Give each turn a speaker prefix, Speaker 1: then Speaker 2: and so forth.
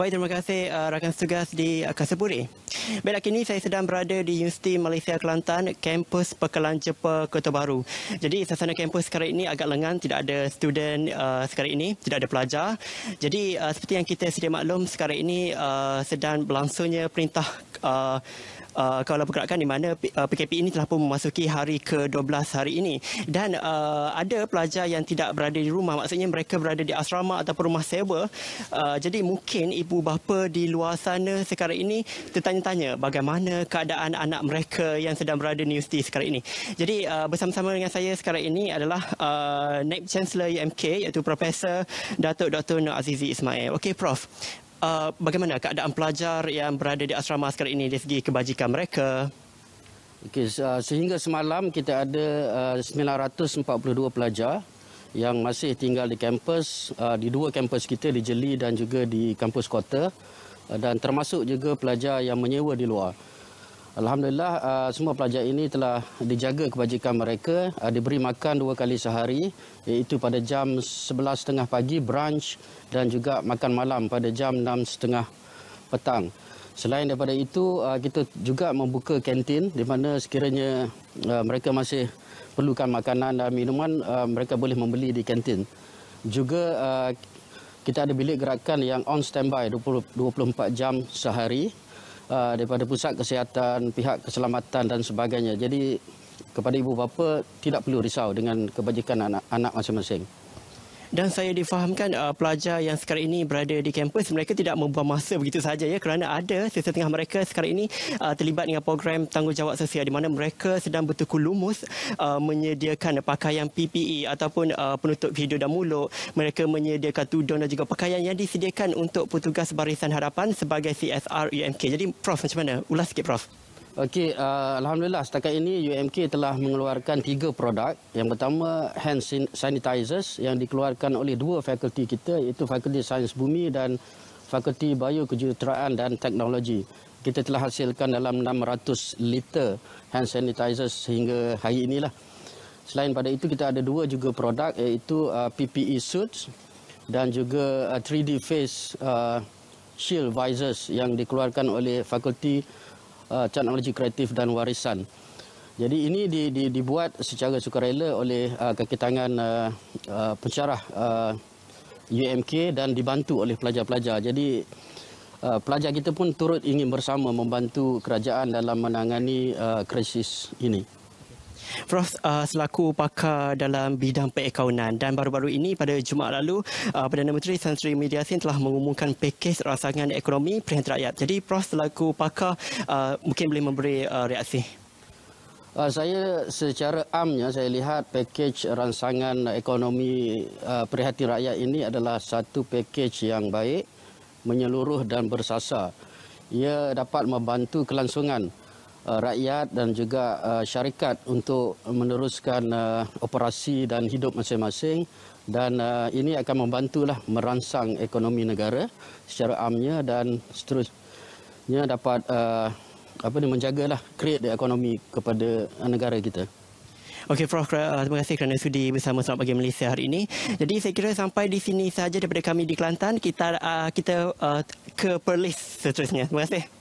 Speaker 1: Baik, terima kasih uh, rakan tugas di uh, Kasaburi. Baiklah, kini saya sedang berada di Universiti Malaysia Kelantan, kampus Pekalan Jepa, Kota Baru. Jadi, sasana kampus sekarang ini agak lengan, tidak ada student uh, sekarang ini, tidak ada pelajar. Jadi, uh, seperti yang kita sedia maklum, sekarang ini uh, sedang berlangsungnya perintah uh, uh, kawalan pergerakan di mana uh, PKP ini telah pun memasuki hari ke-12 hari ini dan uh, ada pelajar yang tidak berada di rumah maksudnya mereka berada di asrama ataupun rumah sewa uh, jadi mungkin ibu bapa di luar sana sekarang ini tertanya-tanya bagaimana keadaan anak mereka yang sedang berada di universiti sekarang ini jadi uh, bersama-sama dengan saya sekarang ini adalah uh, Naib Chancellor UMK iaitu Profesor Datuk Dr. Nur Azizi Ismail. Okey Prof, uh, bagaimana keadaan
Speaker 2: pelajar yang berada di asrama sekarang ini dari segi kebajikan mereka? Okay, ah, sehingga semalam kita ada ah, uh, 942 pelajar yang masih tinggal di kampus, uh, di dua kampus kita, di Jeli dan juga di kampus kota uh, dan termasuk juga pelajar yang menyewa di luar. Alhamdulillah uh, semua pelajar ini telah dijaga kebajikan mereka, uh, diberi makan dua kali sehari iaitu pada jam 11.30 pagi brunch dan juga makan malam pada jam 6.30 petang. Selain daripada itu, uh, kita juga membuka kantin di mana sekiranya mereka masih perlukan makanan dan minuman, mereka boleh membeli di kantin. Juga kita ada bilik gerakan yang on standby 20, 24 jam sehari Uh, daripada pusat kesihatan, pihak keselamatan dan sebagainya. Jadi kepada ibu bapa tidak perlu risau dengan kebajikan anak-anak masing-masing
Speaker 1: dan saya difahamkan uh, pelajar yang sekarang ini berada di kampus mereka tidak membuang masa begitu saja ya kerana ada setengah mereka sekarang ini uh, terlibat dengan program tanggungjawab sosial di mana mereka sedang bertukar lumus uh, menyediakan pakaian PPE ataupun uh, penutup video dan mulut mereka menyediakan tudung dan juga pakaian yang disediakan untuk petugas barisan harapan sebagai
Speaker 2: CSR UMK jadi prof macam mana ulas sikit prof Okey, uh, alhamdulillah setakat ini UMK telah mengeluarkan tiga produk. Yang pertama hand sanitizers yang dikeluarkan oleh dua fakulti kita iaitu Fakulti Sains Bumi dan Fakulti Bio Kejuruteraan dan Teknologi. Kita telah hasilkan dalam 600 liter hand sanitizers sehingga hari inilah. Selain pada itu kita ada dua juga produk iaitu uh, PPE suits dan juga uh, 3D face uh, shield visors yang dikeluarkan oleh Fakulti uh, teknologi kreatif dan warisan. Jadi ini di, di, dibuat secara sukarela oleh uh, kaki uh, ah, uh, pencerah uh, UMK dan dibantu oleh pelajar-pelajar. Jadi uh, pelajar kita pun turut ingin bersama membantu kerajaan dalam menangani uh, krisis ini. Frost
Speaker 1: uh, selaku pakar dalam bidang perakaunan dan baru-baru ini pada Jumaat lalu uh, Perdana Menteri Tan Sri Mediasin telah mengumumkan pakej rasangan ekonomi perhentian rakyat. Jadi Prof selaku pakar uh, mungkin boleh memberi uh, reaksi.
Speaker 2: Uh, saya secara amnya saya lihat pakej rangsangan ekonomi uh, prihatin rakyat ini adalah satu pakej yang baik, menyeluruh dan bersasar. Ia dapat membantu kelangsungan uh, rakyat dan juga uh, syarikat untuk meneruskan uh, operasi dan hidup masing-masing dan uh, ini akan membantulah merangsang ekonomi negara secara amnya dan seterusnya dapat uh, apa ni menjagalah create ekonomi kepada negara kita.
Speaker 1: Okey Prof, terima kasih kerana sudi bersama Selamat Pagi Malaysia hari ini. Jadi saya kira sampai di sini saja daripada kami di Kelantan. Kita uh, kita uh, ke Perlis seterusnya. Terima kasih.